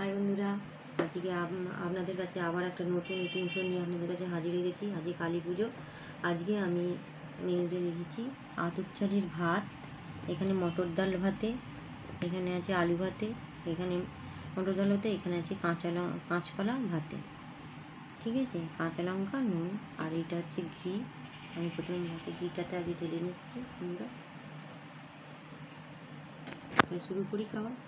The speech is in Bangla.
হাই বন্ধুরা আজকে আপনাদের কাছে আবার একটা নতুন টিউশন নিয়ে আপনাদের কাছে হাজির হয়ে গেছি আজকে কালী পুজো আজকে আমি মেনুতে রেখেছি আতপ চালের ভাত এখানে মটর ডাল ভাতে এখানে আছে আলু ভাতে এখানে মটর ডাল ভাতে এখানে আছে কাঁচা কাঁচকলা ভাতে ঠিক আছে কাঁচা লঙ্কা নুন আর এটা হচ্ছে ঘি আমি প্রথমে ভাতে ঘিটাতে আগে ঢেলে নিচ্ছি আমরা শুরু করি খাওয়া